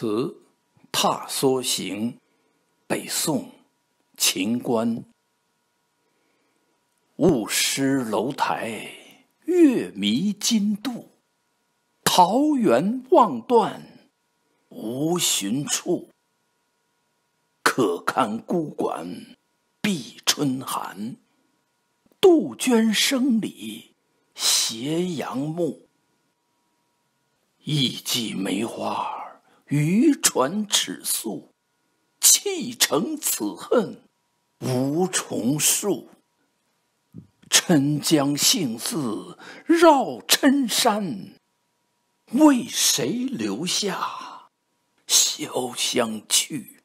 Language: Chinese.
词《踏梭行》，北宋，秦观。雾失楼台，月迷津渡，桃源望断无寻处。可堪孤馆闭春寒，杜鹃声里斜阳暮。一季梅花。渔传尺素，寄成此恨，无重数。郴江姓字绕郴山，为谁留下潇湘去？